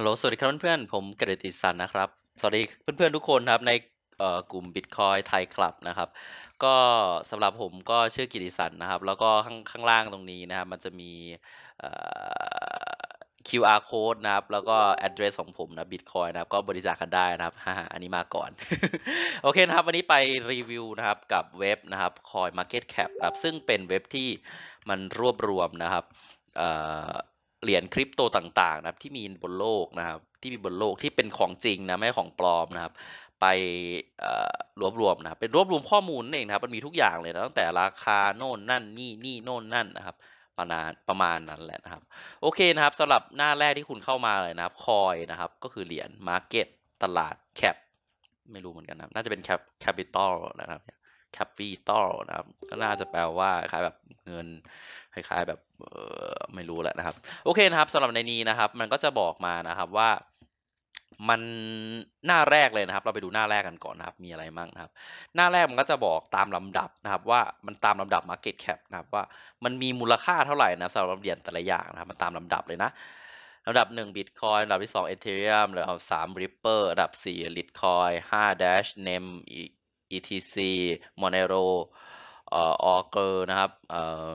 ฮัลโหล สวัสดีครับเพื่อนๆผมกฤติสันนะครับ สวัสดีเพื่อนๆทุกคนครับ ในกลุ่มบิตคอยไทยคลับนะครับ ก็สำหรับผมก็ชื่อกิติสันนะครับ แล้วก็ข้างข้างล่างตรงนี้นะครับ มันจะมี QR code นะครับ แล้วก็ address ของผมนะ Bitcoin นะครับ ก็บริจาคกันได้นะครับ ฮ่าอันนี้มาก่อน โอเคนะครับ วันนี้ไปรีวิวนะครับกับเว็บนะครับ Coin Market Cap นะครับ ซึ่งเป็นเว็บที่มันรวบรวมนะครับเหรียญคริปโตต่างๆนะครับที่มีบนโลกนะครับที่มีบนโลกที่เป็นของจริงนะไม่ของปลอมนะครับไปรวบรวมนะครับเป็นรวบรวมข้อมูลเองนะครับมันมีทุกอย่างเลยนะตั้งแต่ราคาโน่นนั่น นี่นี่โน่นนั่นนะครับ ประมาณประมาณนั้นแหละนะครับโอเคนะครับสำหรับหน้าแรกที่คุณเข้ามาเลยนะครับ คอยนะครับก็คือเหรียญมาร์เก็ตตลาดแคปไม่รู้เหมือนกันนะน่าจะเป็นแคปแคปิตอลนะครับ capital นะครับ ก็น่าจะแปลว่าคล้ายแบบเงินคล้ายๆ แบบไม่รู้แหละนะครับ โอเคนะครับสำหรับในนี้นะครับ มันก็จะบอกมานะครับว่ามันหน้าแรกเลยนะครับ เราไปดูหน้าแรกกันก่อนนะครับ มีอะไรมั่งนะครับ หน้าแรกมันก็จะบอกตามลำดับนะครับ ว่ามันตามลำดับ Market Cap นะครับ ว่ามันมีมูลค่าเท่าไหร่นะสำหรับเหรียญแต่ละอย่างนะครับ มันตามลำดับเลยนะลำดับ1 Bitcoin ลำดับที่2 Ethereum ลำดับ3 r i p p e ์ลำดับ4 Litecoin 5 Dash Name etc monero เอ่อ auger นะครับเอ่อ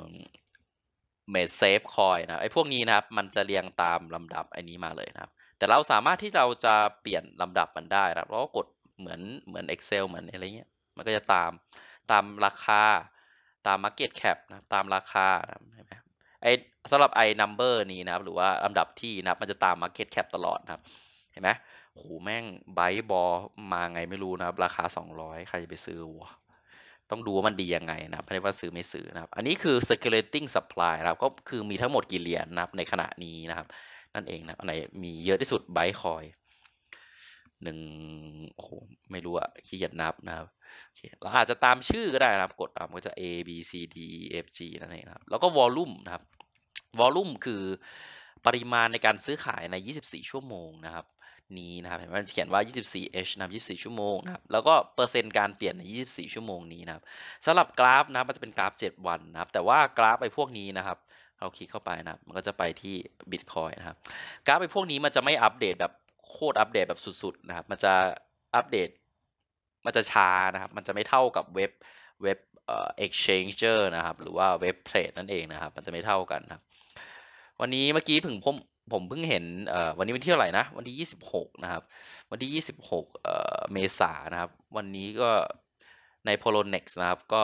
m a คอ safe coin นะไอ้พวกนี้นะครับ มันจะเรียงตามลำดับไอ้นี้มาเลยนะครับ แต่เราสามารถที่เราจะเปลี่ยนลำดับมันได้นะเราก็กดเหมือนเหมือน Excel เหมือนอะไรเงี้ยมันก็จะตามตามราคา ตาม Market Cap นะตามราคาห็นไหมไอ้สำหรับไอ้ number นี้นะครับหรือว่าลำดับที่นะครับมันจะตาม Market Cap ตลอดนะครับเห็นไหมโหแม่งไบบอลมาไงไม่รู้นะครับ ราคา 200 ใครจะไปซื้อวะต้องดูว่ามันดียังไงนะรไม่ได้ว่าซื้อไม่ซื้อนะครับ อันนี้คือ circulating supply นะครับ ก็คือมีทั้งหมดกี่เหรียญนะครับในขณะนี้นะครับ นั่นเองนะ อันไหนมีเยอะที่สุดไบคอยหนึ่งโอ้โหไม่รู้อะขี้เกียจนับนะครับเราอาจจะตามชื่อก็ได้นะครับ กดตามก็จะ A B C D E F G นั่นเองนะครับ แล้วก็วอลลุ่มนะครับวอลลุ่มคือปริมาณในการซื้อขายใน 24 ชั่วโมงนะครับนี้นะครับเห็นว่าเขียนว่า 24h นะครับ24 ชั่วโมงนะครับ แล้วก็เปอร์เซ็นต์การเปลี่ยนใน 24 ชั่วโมงนี้นะครับสำหรับกราฟนะมันจะเป็นกราฟ 7 วันนะครับ แต่ว่ากราฟไอ้พวกนี้นะครับ เราคลิกเข้าไปนะครับมันก็จะไปที่ Bitcoin นะครับ กราฟไอ้พวกนี้มันจะไม่อัปเดตแบบโคตรอัปเดตแบบสุดๆนะครับ มันจะอัปเดตมันจะช้านะครับ มันจะไม่เท่ากับเว็บเว็บเอ็กชแนนเจอร์นะครับ หรือว่าเว็บเทรดนั่นเองนะครับ มันจะไม่เท่ากันครับ วันนี้เมื่อกี้ถึงผมผมเพิ่งเห็นวันนี้วันที่เท่าไหร่นะวันที่ 26 นะครับวันที่ 26เเมษานะครับวันนี้ก็ในโลเน็กซ์นะครับก็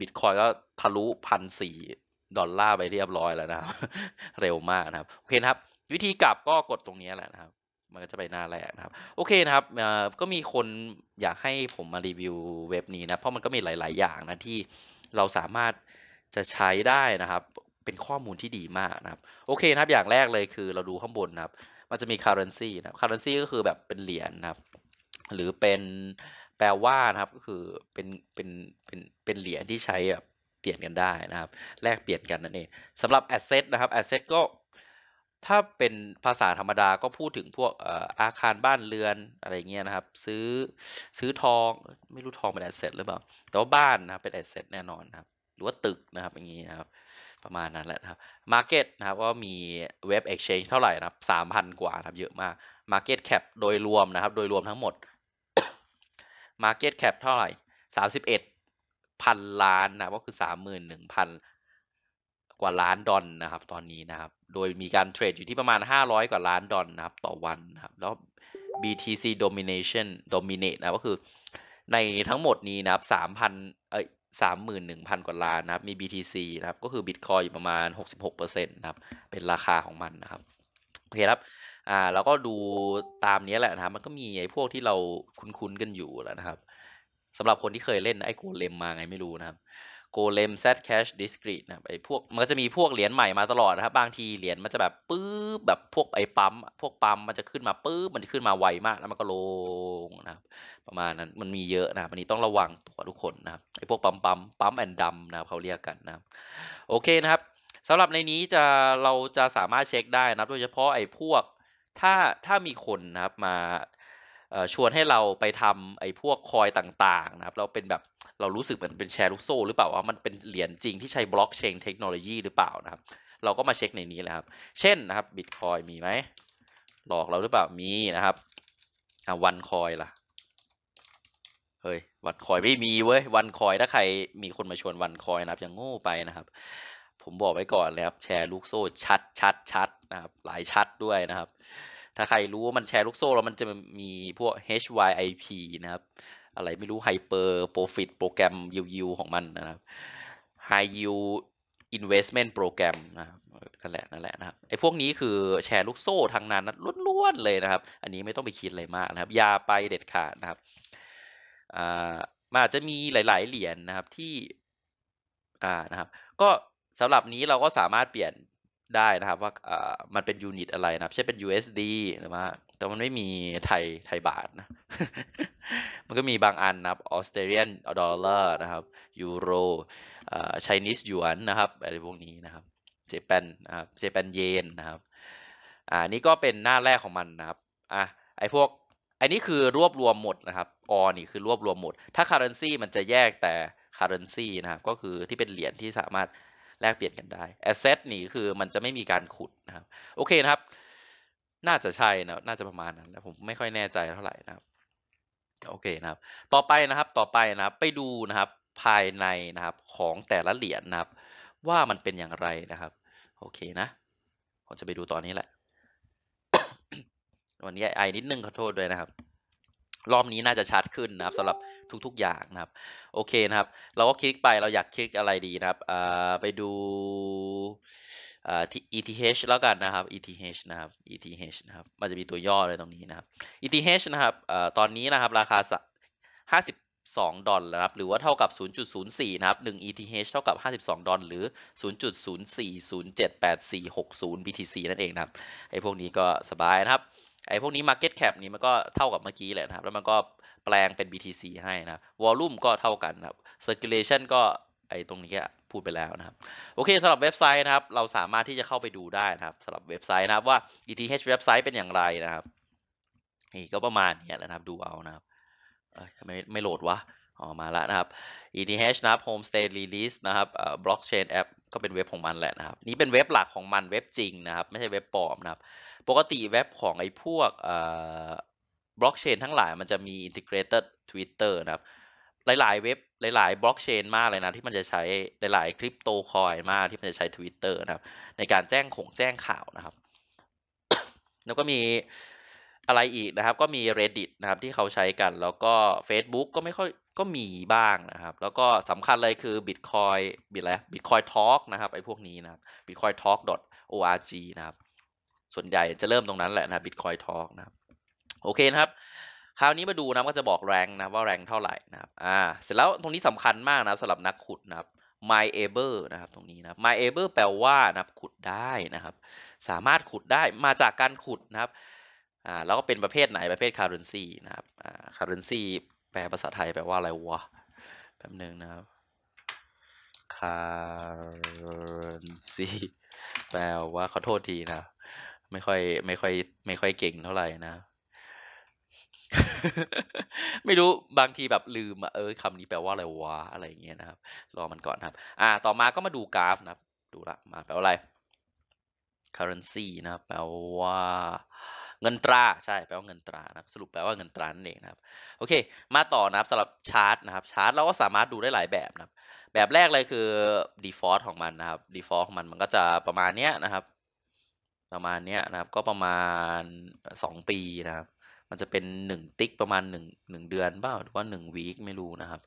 บิตคอยก็ทะลุพันสี่ดอลลาร์ไปเรียบร้อยแล้วนะครับเร็วมากนะครับ โอเคนะครับวิธีกลับก็กดตรงนี้แหละนะครับ มันก็จะไปหน้าแรกนะครับโอเคนะครับก็มีคนอยากให้ผมมารีวิวเว็บนี้นะเพราะมันก็มีหลาย ๆ อย่างนะที่เราสามารถจะใช้ได้นะครับเป็นข้อมูลที่ดีมากนะครับ โอเคนะครับอย่างแรกเลยคือเราดูข้างบนนะครับมันจะมี currency นะครับ currency ก็คือแบบเป็นเหรียญนนะครับหรือเป็นแปลว่านะครับก็คือเป็นเป็นเป็นเป็นเหรียญที่ใช้แบบเปลี่ยนกันได้นะครับแลกเปลี่ยนกันนั่นเองสำหรับ asset นะครับ asset ก็ ถ้าเป็นภาษาธรรมดาก็พูดถึงพวกอาคารบ้านเรือนอะไรเงี้ยนะครับ ซื้อซื้อทอง ไม่รู้ทองเป็นแอสเซทหรือเปล่าแต่ว่าบ้านนะครับเป็นแอสเซทแน่นอนนะครับ หรือว่าตึกนะครับอย่างนี้นะครับประมาณนั้นแหละครับมาร์เก็ตนะครับก็มีเว็บเอ็กช n g นเท่าไหร่ นะครับสามพันกว่าครับเยอะมาก Market Cap โดยรวม นะครับ โดยรวมทั้งหมด Market Cap เท่าไหร่สสามิบเอ็ดพันล้านนะก็คือสามมหหื่นนึ่งพันกว่าล้านดอลนะครับตอนนี้นะครับ โดยมีการเทรดอยู่ที่ประมาณห้าร้อยกว่าล้านดอลนะครับ ต่อวัน นะครับ แล้ว BTC domination dominate นะ ก็คือในทั้งหมดนี้นะครับสามพันเอ้ย31,000 กว่าล้านนะครับมี BTC นะครับ ก็คือ Bitcoin อยู่ประมาณ 66%นะครับ เป็นราคาของมันนะครับ โอเคครับ อ่าเราก็ดูตามนี้แหละนะครับ มันก็มีไอ้พวกที่เราคุ้น ๆ กันอยู่แล้วนะครับ สำหรับคนที่เคยเล่นไอ้โกเลมมาไงไม่รู้นะครับโกเลมแซดแคชดิสกรีตนะไอ้พวกมันก็จะมีพวกเหรียญใหม่มาตลอดนะครับบางทีเหรียญมันจะแบบปื๊บแบบพวกไอ้ปั๊มพวกปั๊มมันจะขึ้นมาปื๊บมันจะขึ้นมาไวมากแล้วมันก็ลงนะครับประมาณนั้นมันมีเยอะนะวันนี้ต้องระวังตัวทุกคนนะครับไอ้พวกปั๊มปั๊มปั๊มแอนดัมนะเขาเรียกกันนะครับโอเคนะครับสำหรับในนี้จะเราจะสามารถเช็คได้นะโดยเฉพาะไอ้พวกถ้าถ้ามีคนนะครับมาชวนให้เราไปทำไอ้พวกคอยต่างๆนะครับ เราเป็นแบบเรารู้สึกเหมือนเป็นแชร์ลูกโซ่หรือเปล่าว่ามันเป็นเหรียญจริงที่ใช้บล็อกเชนเทคโนโลยีหรือเปล่านะครับ เราก็มาเช็คในนี้แหละครับ เช่นนะครับบิตคอยมีไหมหลอกเราหรือเปล่ามีนะครับอ่ะ วันคอยล่ะเฮ้ยวันคอยไม่มีเว้ยวันคอย ถ้าใครมีคนมาชวนวันคอยนะครับยังโง่ไปนะครับ ผมบอกไว้ก่อนเลยครับแชร์ลูกโซ่ชัดชัดชัดนะครับหลายชัดด้วยนะครับ ถ้าใครรู้ว่ามันแชร์ลูกโซ่แล้วมันจะมีพวก HYIP นะครับอะไรไม่รู้ไฮเปอร์โปรฟิตโปรแกรมยูยของมันนะครับไฮยูอินเวสเมนต์โปรแกรมนะนั่นแหละนั่นแหละนะครับไอ้พวกนี้คือแชร์ลูกโซ่ทางนั้นล้วนๆเลยนะครับ อันนี้ไม่ต้องไปคิดอะไรมากนะครับอย่าไปเด็ดขาดนะครับ อ่ามันอาจจะมีหลายๆเหรียญนนะครับที่อ่านะครับก็สำหรับนี้เราก็สามารถเปลี่ยนได้นะครับว่าอ่ามันเป็นยูนิตอะไรนะครับเช่นเป็น USD หรือว่าแต่มันไม่มีไทยไทยบาทนะ มันก็มีบางอันนะครับออสเตรเลียนดอลลาร์นะครับยูโรอ่ไชนีสหยวนนะครับอะไรพวกนี้นะครับเจแปนนะครับเจแปนเยนนะครับอ่านี่ก็เป็นหน้าแรกของมันนะครับอ่ะไอพวกไอนี่คือรวบรวมหมดนะครับออนี่คือรวบรวมหมด ถ้าคาร์เรนซีมันจะแยกแต่คาร์เรนซีนะครับก็คือที่เป็นเหรียญที่สามารถแลกเปลี่ยนกันได้ asset นี่คือมันจะไม่มีการขุดนะครับโอเคนะครับน่าจะใช่นะ น่าจะประมาณนั้นนะผมไม่ค่อยแน่ใจเท่าไหร่นะครับ โอเคนะครับ ต่อไปนะครับ ต่อไปนะครับ ไปดูนะครับ ภายในนะครับ ของแต่ละเหรียญนนะครับ ว่ามันเป็นอย่างไรนะครับ โอเคนะผมจะไปดูตอนนี้แหละ วันนี้ไอนิดนึงขอโทษด้วยนะครับ รอบนี้น่าจะชัดขึ้นนะครับสำหรับทุกๆ อย่างนะครับ โอเคนะครับ เราก็คลิกไป เราอยากคลิกอะไรดีนะครับไปดูอ ETH แล้วกันนะครับ ETH นะครับ ETH นะครับ มันจะมีตัวย่อเลยตรงนี้นะครับ ETH นะครับอตอนนี้นะครับราคา 5 2 ดอลลาร์นะครับ หรือว่าเท่ากับ 0.04 นะครับ1 ETH เท่ากับ 52 ดอลลาร์หรือ 0.04078460 BTC นั่นเองนะครับ ไอ้พวกนี้ก็สบายนะครับ ไอ้พวกนี้ Market Cap นี้มันก็เท่ากับเมื่อกี้แหละนะครับ แล้วมันก็แปลงเป็น BTC ให้นะ Volume ก็เท่ากันนะครับ Circulation ก็ไอ้ตรงนี้พูดไปแล้วนะครับโอเคสำหรับเว็บไซต์นะครับ เราสามารถที่จะเข้าไปดูได้นะครับสำหรับเว็บไซต์นะครับว่า ETH เว็บไซต์เป็นอย่างไรนะครับนี่ก็ประมาณนี้แหละครับดูเอานะครับไม่ไม่โหลดวะออกมาแล้วนะครับ ETH นะครับ Homestay Release นะครับ Blockchain App ก็เป็นเว็บของมันแหละนะครับ นี่เป็นเว็บหลักของมันเว็บจริงนะครับ ไม่ใช่เว็บปลอมนะครับปกติเว็บของไอ้พวกบล็อกเชนทั้งหลายมันจะมี integrated Twitter นะครับหลายๆเว็บหลายๆบล็อกเชนมากเลยนะที่มันจะใช้หลาย ๆคริปโตคอยมากที่มันจะใช้ Twitter นะครับในการแจ้งขงแจ้งข่าวนะครับ แล้วก็มีอะไรอีกนะครับ ก็มี Reddit นะครับที่เขาใช้กันแล้วก็ Facebook ก็ไม่ค่อยก็มีบ้างนะครับ แล้วก็สำคัญเลยคือ Bitcoin บิตอะไร Bitcoin Talk นะครับไอ้พวกนี้นะครับ Bitcoin Talk org นะครับ ส่วนใหญ่จะเริ่มตรงนั้นแหละนะ Bitcoin Talk นะครับโอเคนะครับคราวนี้มาดูนะก็จะบอกแรงนะว่าแรงเท่าไหร่นะครับ อ่า เสร็จแล้วตรงนี้สำคัญมากนะสำหรับนักขุดนะครับ my able นะครับ ตรงนี้นะ my able แปลว่านะครับขุดได้นะครับ สามารถขุดได้มาจากการขุดนะครับอ่าแล้วก็เป็นประเภทไหนประเภท currency นะครับอ่า currency แปลภาษาไทยแปลว่าอะไรวะแป๊บนึงนะครับ currency แปลว่าขอโทษทีนะ ไม่ค่อยไม่ค่อยไม่ค่อยเก่งเท่าไหร่นะไม่รู้บางทีแบบลืมเออคำนี้แปลว่า อะไรวะอะไรอย่างเงี้ย นะครับรอมันก่อนครับ อ่า ต่อมาก็มาดูกราฟนะครับ ดู ละมาแปลว่าอะไร currency นะครับ แปลว่า เงินตราใช่แปลว่าเงินตรานะครับ สรุปแปลว่าเงินตรานั่นเองนะครับ โอเค มาต่อนะครับสำหรับชาร์ตนะครับชาร์ตเราก็สามารถดูได้หลายแบบนะครับ แบบแรกเลยคือ default ของมันนะครับ default ของ มันมันก็จะประมาณเนี้ย นะครับ ประมาณเนี้ยนะครับ ก็ประมาณ 2 ปีนะครับมันจะเป็น1ติ๊กประมาณ1 1เดือนบ้าหรือว่า1วีคไม่รู้นะครับ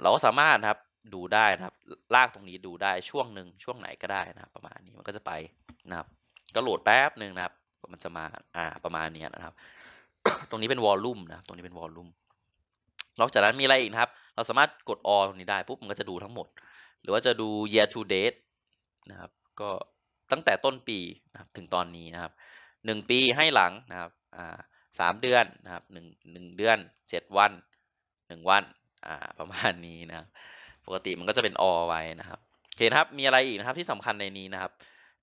เราก็สามารถครับดูได้นะครับลากตรงนี้ดูได้ช่วงหนึ่งช่วงไหนก็ได้นะครับประมาณนี้มันก็จะไปนะครับก็โหลดแป๊บหนึ่งนะครับ มันจะมาอ่าประมาณนี้นะครับ ตรงนี้เป็นวอลลุ่มนะตรงนี้เป็นวอลลุ่มนอกจากนั้นมีอะไรอีกครับ เราสามารถกดอ l l ตรงนี้ได้ปุ๊บมันก็จะดูทั้งหมด หรือว่าจะดู year to date นะครับก็ตั้งแต่ต้นปีนะครับถึงตอนนี้นะครับ 1 ปีให้หลังนะครับอ่าสามเดือนนะครับหหนนึึ่ง่งเดือนเจ็ดวันหนึ่งวันอ่าประมาณนี้นะ ปกติมันก็จะเป็นอไว้นะครับโอเคครับ มีอะไรอีกนะครับที่สำคัญในนี้นะครับ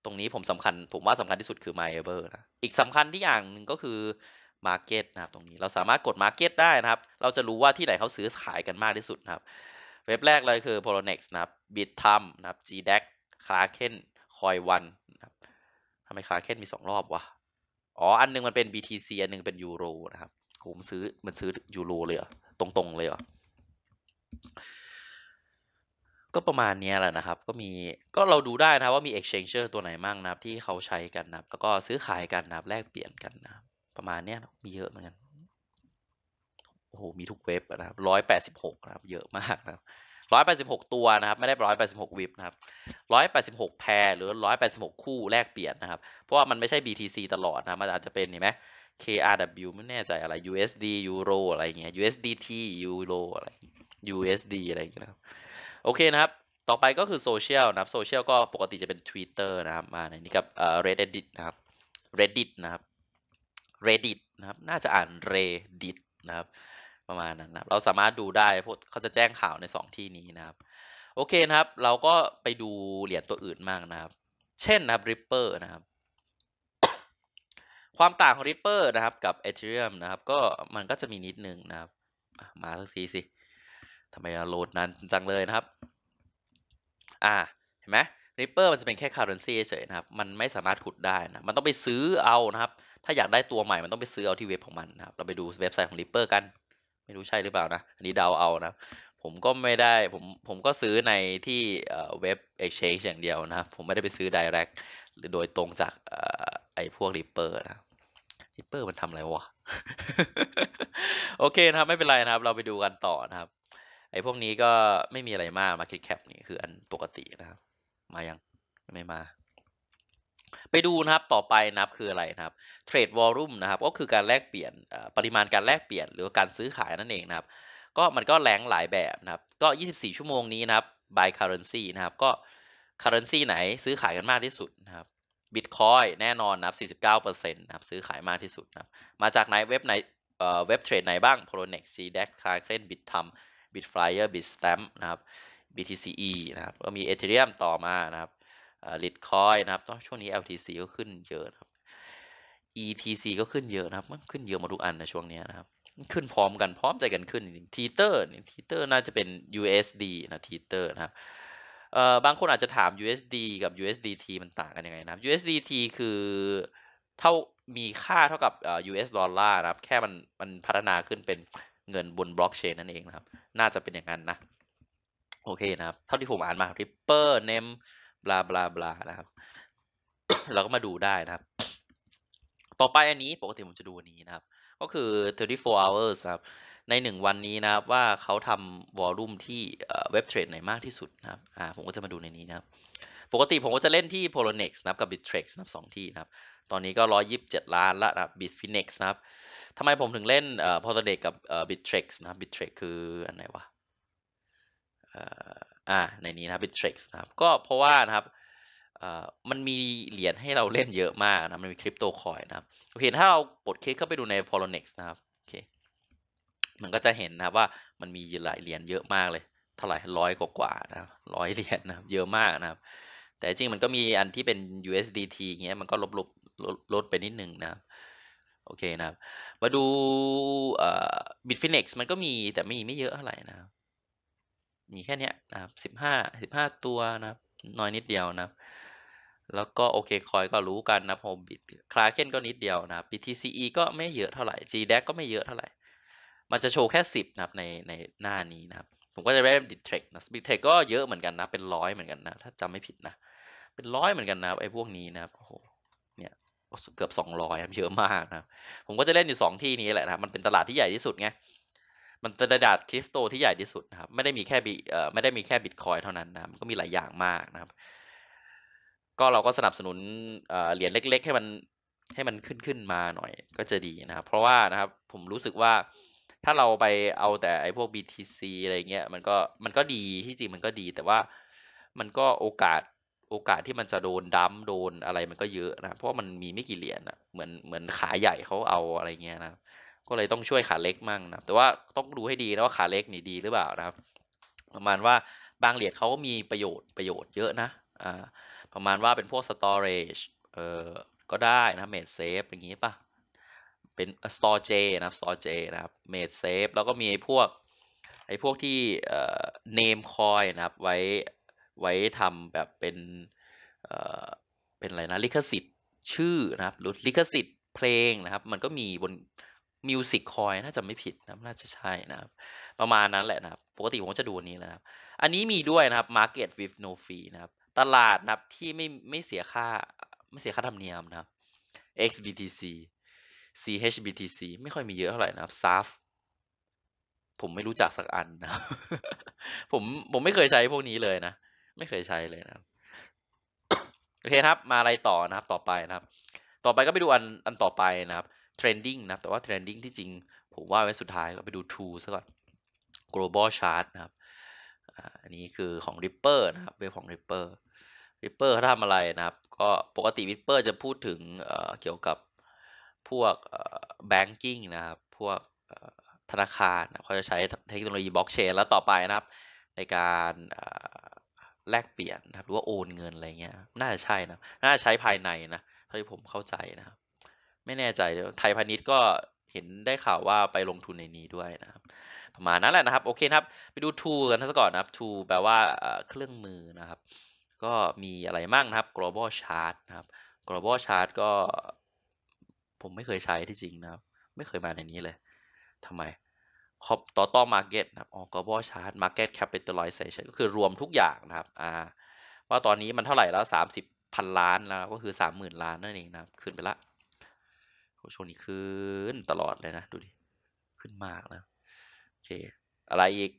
ตรงนี้ผมสำคัญผมว่าสำคัญที่สุดคือ my ever นะอีกสำคัญที่อย่างหนึ่งก็คือ market นะครับตรงนี้เราสามารถกด market ได้นะครับ เราจะรู้ว่าที่ไหนเขาซื้อขายกันมากที่สุดนะครับเว็บแรกเลยคือ polonex นะครับ bitum นะครับ gdac kraken coin one นะครับทำไมคาเคนมี 2 รอบวะอ๋อ อันนึงมันเป็น BTC อันนึงเป็นยูโรนะครับ ผมซื้อ มันซื้อยูโรเลยเหรอ ตรงๆเลยเหรอ ก็ประมาณนี้แหละนะครับ ก็มี ก็เราดูได้นะว่ามี exchanger ตัวไหนมั่งนะครับที่เขาใช้กันนะครับแล้วก็ซื้อขายกันนะครับ แลกเปลี่ยนกันนะประมาณนี้มีเยอะเหมือนกัน โอ้โห มีทุกเว็บนะครับ ร้อยแปดสิบหกนะครับ เยอะมากนะครับร้อยแปดสิบหกตัวนะครับไม่ได้ร้อยแปดสิบหกวิปนะครับร้อยแปดสิบหกแพรหรือร้อยแปดสิบหกคู่แลกเปลี่ยนนะครับเพราะว่ามันไม่ใช่ BTC ตลอดนะมันอาจจะเป็นเห็นไหม KRW ไม่แน่ใจอะไร USD Euro อะไรเงี้ย USDT Euro อะไร USD อะไรอย่างเงี้ยนะครับโอเคนะครับต่อไปก็คือโซเชียลนะครับโซเชียลก็ปกติจะเป็น Twitter นะครับมาในนี้กับเอ่อ Reddit นะครับ Reddit นะครับ Reddit นะครับน่าจะอ่าน Reddit นะครับประมาณนั้นนะเราสามารถดูได้เพราะเขาจะแจ้งข่าวใน 2 ที่นี้นะครับ โอเคนะครับ เราก็ไปดูเหรียญตัวอื่นมากนะครับ เช่นนะครับเปอร์นะครับ ความต่างของริปเปอร์นะครับกับอเทเรียมนะครับก็มันก็จะมีนิดนึงนะครับมาสักทีสิทำไมโหลดนานจังเลยนะครับอ่าเห็นไหมริปเปอร์มันจะเป็นแค่าร์เรนซีเฉยนะครับ มันไม่สามารถขุดได้นะ มันต้องไปซื้อเอานะครับถ้าอยากได้ตัวใหม่มันต้องไปซื้อเอาที่เว็บของมันนะครับเราไปดูเว็บไซต์ของริปเปอร์กันไม่รู้ใช่หรือเปล่านะ อันนี้เดาเอานะ ผมก็ไม่ได้ผมผมก็ซื้อในที่เว็บ Exchange อย่างเดียวนะ ผมไม่ได้ไปซื้อ Direct หรือโดยตรงจากไอ้พวก Ripper นะริปเปอร์มันทำอะไรวะโอเคนะครับไม่เป็นไรนะครับ เราไปดูกันต่อนะครับ ไอ้พวกนี้ก็ไม่มีอะไรมากมาคิดแคปนี่คืออันปกตินะครับ มายังไม่มาไปดูนะครับต่อไปนับคืออะไรนะครับเทรดวอลลุ่มนะครับก็คือการแลกเปลี่ยนปริมาณการแลกเปลี่ยนหรือการซื้อขายนั่นเองนะครับ ก็มันก็แรงหลายแบบนะครับ ก็ 24 ชั่วโมงนี้นะครับ by currency นะครับก็ currency ไหนซื้อขายกันมากที่สุดนะครับบิตคอยแน่นอนนะครับ49%นะครับ ซื้อขายมากที่สุดนะครับมาจากไหนเว็บไหนเว็บเทรดไหนบ้าง Polonex CDEX c a r c l e n Bitum Bitflyer Bitstamp นะครับ BTCE นะครับ ก็มี Ethereum ต่อมานะครับลิตคอย นะครับตอนช่วงนี้ LTC ก็ขึ้นเยอะ นะครับ ETC ก็ขึ้นเยอะนะครับมันขึ้นเยอะมาทุกอันในช่วงนี้นะครับ ขึ้นพร้อมกันพร้อมใจกันขึ้นจริงทีเตอร์ทีเตอร์น่าจะเป็น USD นะทีเตอร์นะครับบางคนอาจจะถาม USD กับ USDT มันต่างกันยังไงนะครับ USDT คือเท่ามีค่าเท่ากับ US ดอลลาร์นะครับ แค่มันมันพัฒนาขึ้นเป็นเงินบนบล็อกเชนนั่นเองนะครับน่าจะเป็นอย่างนั้นนะโอเคนะครับเท่าที่ผมอ่านมา Ripper Name บลาบลาบลานะครับ เราก็มาดูได้นะครับ ต่อไปอันนี้ปกติผมจะดูนี้นะครับ ก็คือ34 hours ครับ ในหนึ่งวันนี้นะครับ ว่าเขาทำวอลลุ่มที่เว็บเทรดไหนมากที่สุดนะครับ อ่าผมก็จะมาดูในนี้นะครับ ปกติผมก็จะเล่นที่ Polonex นะครับกับ Bittrex นะครับสองที่นะครับ ตอนนี้ก็ 127 ล้านละนะ Bitfinex นะครับทำไมผมถึงเล่นเอ่อ Polonex กับเอ่อ Bittrex นะครับ Bittrex คืออันไหนวะเอ่ออ่าในนี้นะเป็น t r ส์นะครับก็เพราะว่านะครับมันมีเหรียญให้เราเล่นเยอะมากนะมันมีคริปโตคอยนะครับ โอเค ถ้าเรากดคลิกเข้าไปดูใน Polonex นะครับโอเคมันก็จะเห็นนะว่ามันมีหลายเหรียญเยอะมากเลย เท่าไหร่ร้อยกว่านะรร้อยเหรียญนะเยอะมากนะครับ แต่จริงมันก็มีอันที่เป็น USDT เงี้ยมันก็ลบลบลดไปนิดนึงนะ โอเคนะครับ มาดูบิตฟินเนกซ์มันก็มีแต่ไม่มีไม่เยอะเท่าไหร่นะครับมีแค่นี้นะครับสิบห้าสิบห้าตัวนะครับน้อยนิดเดียวนะแล้วก็โอเคคอยก็รู้กันนะโฮมบิดคลาเคนก็นิดเดียวนะบทีซีก็ไม่เยอะเท่าไหร่ g d แดก็ไม่เยอะเท่าไหร่ มันจะโชว์แค่ 10นะครับในในหน้านี้นะครับผมก็จะได้ดิทเทรคนะบิทเทรคก็เยอะเหมือนกันนะเป็นร้อยเหมือนกันนะถ้าจำไม่ผิดนะเป็นร้อยเหมือนกันนะไอ้พวกนี้นะครับโอ้โหเนี่ยเกือบ200นะเยอะมากนะผมก็จะเล่นอยู่ 2 ที่นี้แหละนะมันเป็นตลาดที่ใหญ่ที่สุดไงมันจะดาดคริปโตที่ใหญ่ที่สุดนะครับไม่ได้มีแค่บิเอ่อไม่ได้มีแค่บิตคอยเท่านั้นนะมันก็มีหลายอย่างมากนะครับ ก็เราก็สนับสนุนเหรียญเล็ก ๆ ให้มันให้มันขึ้นขึ้นมาหน่อย ก็จะดีนะครับ เพราะว่านะครับ ผมรู้สึกว่าถ้าเราไปเอาแต่ไอ้พวก BTC อะไรเงี้ยมันก็มันก็ดีที่จริง มันก็ดี แต่ว่ามันก็โอกาสโอกาสที่มันจะโดนดัมโดนอะไรมันก็เยอะนะเพราะมันมีไม่กี่เหรียญนะเหมือนเหมือนขาใหญ่เขาเอาอะไรเงี้ยนะก็เลยต้องช่วยขาเล็กมั่งนะ แต่ว่าต้องดูให้ดีนะว่าขาเล็กนี่ดีหรือเปล่านะครับ ประมาณว่าบางเหรียญเขาก็มีประโยชน์ประโยชน์เยอะนะ อ่า ประมาณว่าเป็นพวก storage เอ่อ ก็ได้นะ made safe อย่างงี้ป่ะเป็น store J นะ store J นะครับ made safe แล้วก็มีพวกไอ้พวกที่เอ่อ name coin นะครับ ไว้ไว้ทำแบบเป็นเอ่อเป็นอะไรนะลิขสิทธิ์ชื่อนะครับหรือลิขสิทธิ์เพลงนะครับ มันก็มีบนมิวสิกคอยน่าจะไม่ผิดนะน่าจะใช่นะครับ ประมาณนั้นแหละนะครับปกติผมจะดูนี้แหละครับ อันนี้มีด้วยนะครับ Market with no fee นะครับ ตลาดนะครับที่ไม่ไม่เสียค่าไม่เสียค่าธรรมเนียมนะครับ XBTC CHBTC ไม่ค่อยมีเยอะเท่าไหร่นะครับ SAF ผมไม่รู้จักสักอันนะผมผมไม่เคยใช้พวกนี้เลยนะ ไม่เคยใช้เลยนะโอเคครับ มาอะไรต่อนะครับ ต่อไปนะครับ ต่อไปก็ไปดูอันอันต่อไปนะครับ trending นะ แต่ว่า trending ที่จริง ผมว่าไว้สุดท้ายก็ไปดู true ซะก่อน global chart นะครับ อันนี้คือของ Ripper นะครับเว็บของ Ripper Ripper เขาทำอะไรนะครับ ก็ปกติ Ripper จะพูดถึงเกี่ยวกับพวก banking นะครับ พวกธนาคารเขาจะใช้เทคโนโลยีบล็อกเชนแล้วต่อไปนะครับ ในการแลกเปลี่ยนนะครับ หรือว่าโอนเงินอะไรเงี้ย น่าจะใช่นะ น่าจะใช้ภายในนะเท่าที่ผมเข้าใจนะครับไม่แน่ใจ ไทยพาณิชย์ก็เห็นได้ข่าวว่าไปลงทุนในนี้ด้วยนะครับประมาณนั้นแหละนะครับ โอเคครับ ไปดูทูกันซะก่อนนะครับทูแปลว่าเครื่องมือนะครับ ก็มีอะไรบ้างนะครับ global chart นะครับ global chart ก็ผมไม่เคยใช้ที่จริงนะครับ ไม่เคยมาในนี้เลย ทำไมคอบต่อต่อ market นะครับ อ๋อ global chart market capitalization ก็คือรวมทุกอย่างนะครับ อ่า ว่าตอนนี้มันเท่าไหร่แล้ว 30พันล้านแล้ว ก็คือ 30,000ล้านนั่นเองนะครับขึ้นไปละช่วงนี้ขึ้นตลอดเลยนะ ดูดิ ขึ้นมากแล้วโอเคอะไรอีก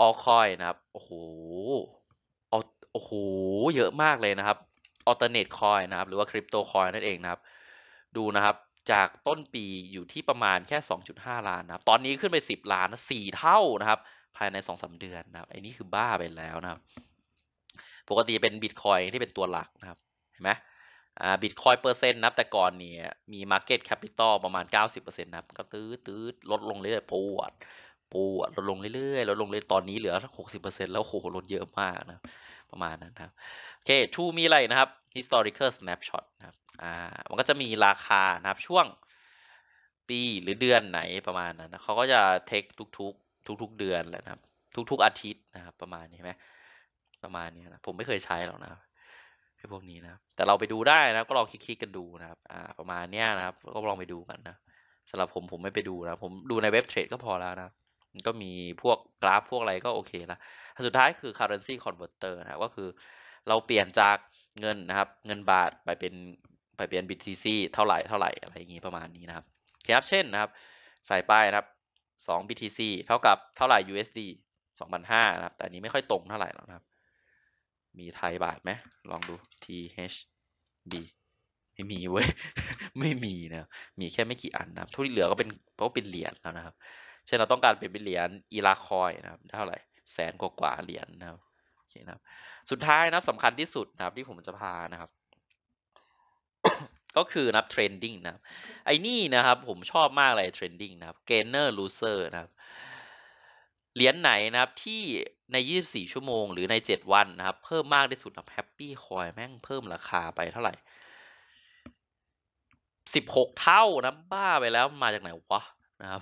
ออคอยนะครับ โอ้โหโอ้โหเยอะมากเลยนะครับอลเทอร์เนทคอยนะครับ หรือว่าคริปโตคอยนั่นเองนะครับ ดูนะครับจากต้นปีอยู่ที่ประมาณแค่ 2.5ล้านนะครับ ตอนนี้ขึ้นไป 10 ล้านนะ่เท่านะครับ ภายใน 2-3 เดือนนะครับไอ้นี่คือบ้าไปแล้วนะครับ ปกติเป็นบิตคอยที่เป็นตัวหลักนะครับ เห็นไหมอ่าบิตคอยเปอร์เซ็นต์นับ แต่ ก่อนเนี่ยมีมาร์เก็ตแคปิตอลประมาณ 90%นะก็ตื้อตื้อลดลงเรื่อยๆปวดปวดลดลงเรื่อยๆลดลงเลยตอนนี้เหลือ60%แล้วโหลดเยอะมากนะประมาณนั้นครับโอเคชูมีอะไรนะครับ historical snapshot นะครับอ่ามันก็จะมีราคานะครับช่วงปีหรือเดือนไหนประมาณนั้นนะเขาก็จะเทคทุกทุกทุกทุกเดือนแหละนะครับ ทุกๆอาทิตย์นะครับ ประมาณนี้ไหมประมาณนี้นะ ผมไม่เคยใช้หรอกนะครับพวกนี้นะ แต่เราไปดูได้นะ ก็ลองคลิกๆกันดูนะครับอ่าประมาณเนี้ยนะครับ ก็ลองไปดูกันนะสำหรับผมผมไม่ไปดูนะ ผมดูในเว็บเทรดก็พอแล้วนะก็มีพวกกราฟ พวกอะไรก็โอเคละสุดท้ายคือ currency converter นะก็คือเราเปลี่ยนจากเงินนะครับ เงินบาทไปเป็นไปเปลี่ยน BTC เท่าไหร่เท่าไหร่อะไรอย่างนี้ประมาณนี้นะครับครับเช่น นะครับ ใส่ไปนะครับ2 BTC เท่ากับเท่าไหร่ USD 2 0 0นะครับแต่นี้ไม่ค่อยตรงเท่าไหร่หรอกนะครับมีไทยบาทไหม ลองดู THB ไม่มีเว้ย ไม่มีนะ มีแค่ไม่กี่อันนะครับ ทุกที่เหลือก็เป็นเพราะเป็นเหรียญแล้วนะครับ เช่นเราต้องการเป็น เหรียญอีลาคอยนะครับ เท่าไหร่ แสนกว่ากว่าเหรียญนะครับ โอเคนะครับ สุดท้ายนะสำคัญที่สุดนะครับ ที่ผมจะพานะครับ ก็คือนับเทรนดิ้งนะครับไอ้นี่นะครับผมชอบมากเลยเทรนดิ้งนะครับ เกนเนอร์ลูเซอร์นะครับ เหรียญไหนนะครับที่ใน 24 ชั่วโมงหรือใน 7 วันนะครับ เพิ่มมากที่สุดนะแฮปปี้คอยแม่งเพิ่มราคาไป เท่าไหร่ 16 เท่านะ บ้า ไป แล้ว มาจากไหน วะ นะครับ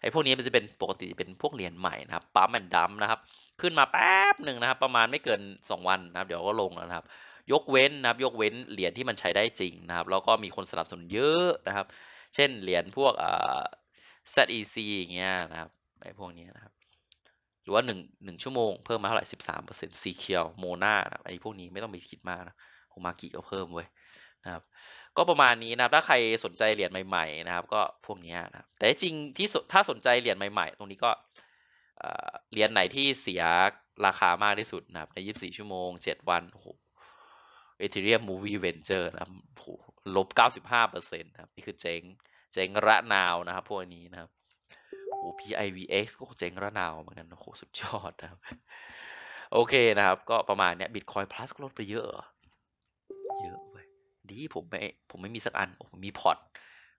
ไอ้ พวกนี้มันจะเป็น ปกติเป็นพวก เหรียญ ใหม่นะครับปั๊มแอนดัมนะครับ ขึ้นมา แป๊บหนึ่งนะครับ ประมาณไม่เกิน 2 วัน นะครับ เดี๋ยว ก็ลง แล้ว นะครับ ยกเว้นนะครับ ยก เว้น เหรียญ ที่ มัน ใช้ ได้จริง นะครับ แล้วก็ มี คน สนับสนุน เยอะ นะครับ เช่น เหรียญ พวกเอ่อ ZEC อย่างเงี้ยนะครับไอ้พวกนี้นะครับรือว่า1 1ชั่วโมงเพิ่มมาเท่าไหร่สิบสามเปอร์เซ็นต์ซีเคียวโมนาไอ้พวกนี้ไม่ต้องไปคิดมากนะโฮมากิก็เพิ่มเว้ยนะครับก็ประมาณนี้นะครับถ้าใครสนใจเหรียญใหม่ๆนะครับก็พวกนี้นะ แต่จริงที่ถ้าสนใจเหรียญใหม่ๆตรงนี้ก็เหรียญไหนที่เสียราคามากที่สุดนะครับ ใน 24 ชั่วโมง 7 วันโอ้โหเอทีเรียมมูวี่เวนเจอร์นะครับโอ้โหลบ 95%นะครับนี่คือเจ๊งเจ๊งระนาวนะครับพวกนี้นะครับโอ้ PIVX ก็เจ๋งระนาวเหมือนกันโอ้โหสุดยอด นะครับโอเคนะครับ ก็ประมาณเนี้ยบิตคอยพลัสก็ลดไปเยอะเยอะไปดีผม ไม่ ผมไม่มีสัก อันผมมี พอร์ต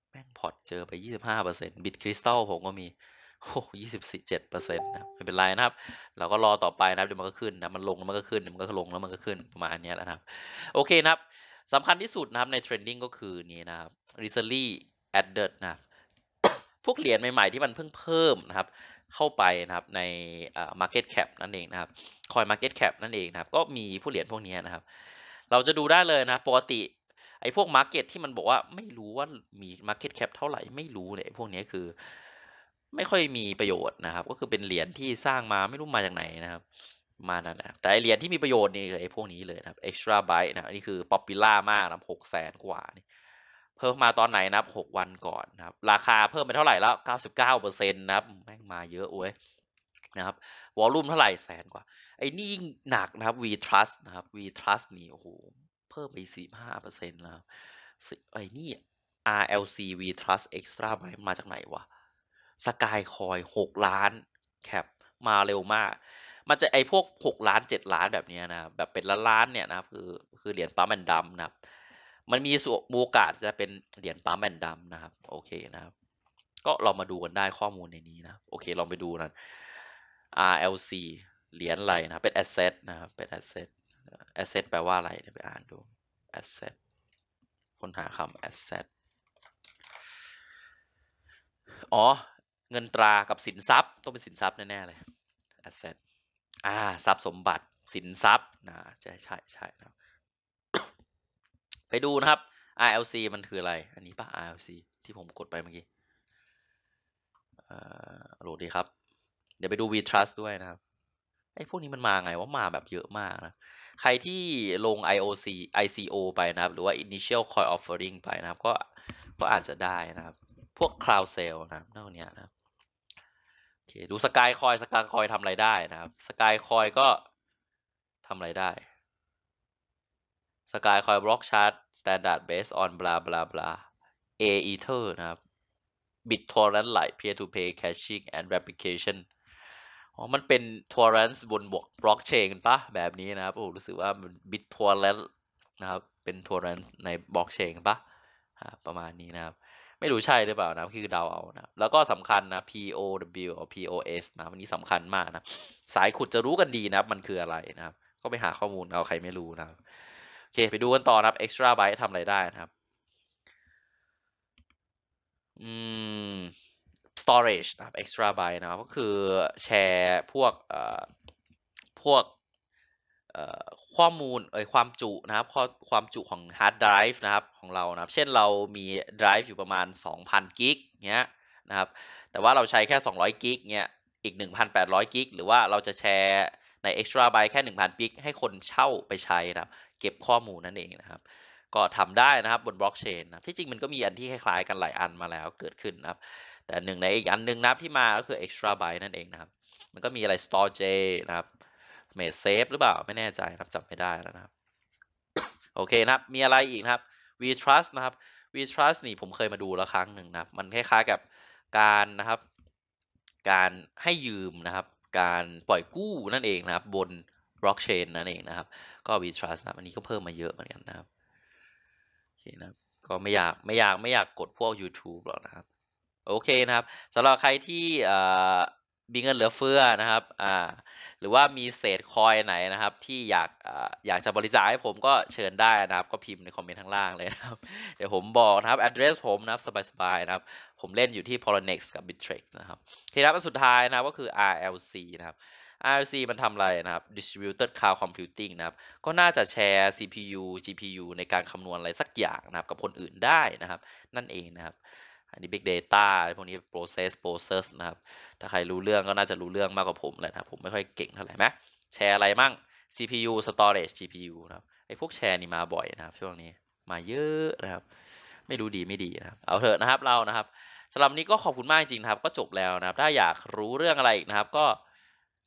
แม่ง พอร์ต เจอไป 25%บิตคริสตัลผมก็มีโอ้ยี่สิบสี่เจ็ดเปอร์เซ็นต์นะไม่เป็นไรนะครับเราก็รอต่อไปนะครับเดี๋ยวมันก็ขึ้นนะมันลงแล้วมันก็ขึ้นมันก็ลงแล้วมันก็ขึ้นประมาณนี้แหละนะครับ โอเคนะครับสำคัญที่สุดนะครับในเทรนดิ้งก็คือนี่นะครับ recently added นะพวกเหรียญใหม่ ๆที่มันเพิ่งเพิ่มนะครับเข้าไปนะครับใน market cap นั่นเองนะครับ coin market cap นั่นเองนะครับ ก็มีผู้เหรียญพวกนี้นะครับเราจะดูได้เลยนะ ปกติไอ้พวก market ที่มันบอกว่าไม่รู้ว่ามี market cap เท่าไหร่ไม่รู้เนี่ยพวกนี้คือไม่ค่อยมีประโยชน์นะครับ ก็คือเป็นเหรียญที่สร้างมาไม่รู้มาจากไหนนะครับ มานั่นนะแต่เหรียญที่มีประโยชน์นี่คือไอ้พวกนี้เลยนะครับ extra byte นะนี่คือ popular มากนะหกแสนกว่านี่เพิ่มมาตอนไหนนะครับหกวันก่อนนะครับราคาเพิ่มไปเท่าไหร่แล้วเก้าสิบเก้าเปอร์เซ็นต์นะครับแม่งมาเยอะเว้ยนะครับ วอลลุ่มเท่าไหร่แสนกว่า ไอ้นี่ยิ่งหนักนะครับ V Trust นะครับ V Trust นี่โอ้โห เพิ่มไปสี่ห้าเปอร์เซ็นต์นะครับไอ้นี่ RLC V Trust Extra มาจากไหนวะสกายคอยหกล้านแคปมาเร็วมาก มันจะไอ้พวกหกล้านเจ็ดล้านแบบนี้นะ แบบเป็นล้านล้านเนี่ยนะครับ คือ คือเหรียญปั๊มแอนดัมนะครับมัน มีส่วนโอกาสจะเป็น เหรียญปั๊มแอนดัมนะครับโอเคนะครับ ก็เรามาดูกันได้ข้อมูลในนี้นะโอเค ลองไปดูนะ RLC เหรียญอะไรนะเป็น asset นะครับเป็น asset asset แปลว่าอะไรเดี๋ยวไปอ่านดู asset ค้นหาคำ asset อ๋อเงินตรากับสินทรัพย์ต้องเป็นสินทรัพย์แน่ๆเลย asset อ่าทรัพย์สมบัติสินทรัพย์นะใช่ใช่ใช่นะไปดูนะครับ RLC มันคืออะไร อันนี้ป่ะ RLC ที่ผม กด ไปเมื่อกี้โหลดดี ครับ เดี๋ยวไปดู VTrust ด้วยนะครับไอ้พวก นี้มันมาไงว่ามาแบบเยอะมากนะ ใครที่ลง IOC ICO ไปนะครับ หรือว่า Initial Coin Offering ไปนะครับ ก็ ก็อาจจะได้นะครับ พวก Cloud Sale นะครับนอกเนี้ยนะครับโอเค ดู Skycoin Skycoin ทำอะไรได้นะครับ Skycoin ก็ทำอะไรได้สกายคอยบล็อกชาร์ตสแตนดาร์ดเบสออนบลาบลาบลาเอเทอร์นะครับบ b i t t ร r น e n t Lite Peer ทูเพยแ c a ชิ่งแอนด์แรปปิเคชันอ๋อมันเป็นทอร์น n t บนบวกบล็อกเชนปะแบบนี้นะครับโอ้รู้สึกว่ามันทอร์ o r r น n นะครับ เป็นทร์เรนต์ในบล็อกเชนปะประมาณนี้นะครับ ไม่รู้ใช่หรือเปล่านะคือเดาเอานะ แล้วก็สำคัญนะ POW หรือ POS นะวันนี้สำคัญมากนะ สายขุดจะรู้กันดีนะมันคืออะไรนะครับ ก็ไปหาข้อมูลเอาใครไม่รู้นะครับโอเค ไปดูกันต่อนะครับ extra byte ทำอะไรได้นะครับ อืม storage นะครับ extra byte นะครับก็คือแชร์พวกเอ่อพวกเอ่อข้อมูลเอ่ยความจุนะครับข้อความจุของฮาร์ดไดรฟ์นะครับของเรานะครับ เช่นเรามีไดรฟ์อยู่ประมาณ 2,000กิกเนี้ยนะครับ แต่ว่าเราใช้แค่ 200กิกเนี้ย อีก 1,800กิกหรือว่าเราจะแชร์ใน extra byte แค่ 1,000กิกให้คนเช่าไปใช้นะครับเก็บข้อมูลนั่นเองนะครับก็ทำได้นะครับบนบล็อกเชนนะที่จริงมันก็มีอันที่คล้ายๆกันหลายอันมาแล้วเกิดขึ้นนะครับ แต่หนึ่งในอีกอันหนึ่งนะับที่มาก็คือ extra byte นั่นเองนะครับ มันก็มีอะไร store j นะครับ m a d e safe หรือเปล่าไม่แน่ใจนครับจบไม่ได้แล้วนะครับ โอเคนะครับมีอะไรอีกนะครับ we trust นะครับ we trust นี่ผมเคยมาดูแล้วครั้งหนึ่งนะมันคล้ายๆ กับการนะครับ การให้ยืมนะครับ การปล่อยกู้นั่นเองนะครับ บนบล็อกเชนนั่นเองนะครับก็ b ีทรัสนะอันนี้ก็เพิ่มมาเยอะเหมือนกันนะครับ โอเคนะครับ ก็ไม่อยาก ไม่อยากไม่อยากกดพวก YouTube หรอกนะครับ โอเคนะครับ สำหรับใครที่มีเงินเหลือเฟือนะครับอ่าหรือว่ามีเศษคอยไหนนะครับ ที่อยาก อยากจะบริจาคให้ผมก็เชิญได้นะครับ ก็พิมพ์ในคอมเมนต์ข้างล่างเลยนะครับ เดี๋ยวผมบอกนะครับอ d d r e สผมนะครับสบายๆนะครับ ผมเล่นอยู่ที่ Polonex กับ Bittrex นะครับ ทีนี้สุดท้ายนะครับก็คือ RLC นะครับ r o c มันทำอะไรนะครับ Distributed Cloud Computing นะครับ ก็น่าจะแชร์ CPU GPU ในการคำนวณอะไรสักอย่างนะครับ กับคนอื่นได้นะครับ นั่นเองนะครับ อันนี้ Big Data พวกนี้ Process Process นะ ครับ ถ้าใครรู้เรื่องก็น่าจะรู้เรื่องมาก กว่า ผมแหละนะผมไม่ค่อยเก่งเท่าไหร่ไหมแชร์อะไรมั่ง CPU Storage GPU นะ ครับ ไอ้พวกแชร์นี่มาบ่อยนะครับ ช่วงนี้มาเยอะนะครับ ไม่รู้ดีไม่ดีนะครับเอาเถอะนะครับเรานะครับสำหรับนี้ก็ขอบคุณมากจริงๆครับก็จบแล้วนะครับ ถ้าอยากรู้เรื่องอะไรอีกนะครับ ก็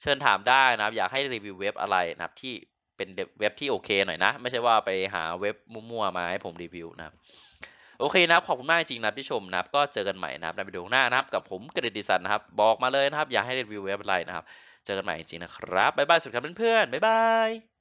เชิญถามได้นะครับ อยากให้รีวิวเว็บอะไรนะครับที่เป็นเว็บที่โอเค หน่อยนะ ไม่ใช่ว่าไปหาเว็บมั่วๆมาให้ผมรีวิวนะครับโอเคนะครับขอบคุณมากจริงนะที่ชมนะครับก็เจอกันใหม่นะครับในวิดีโอหน้านะครับกับผมกฤติสันนะครับบอกมาเลยนะครับอยากให้รีวิวเว็บอะไรนะครับ เจอกันใหม่จริงนะครับบ๊ายบายสุดครับเพื่อนๆบ๊ายบาย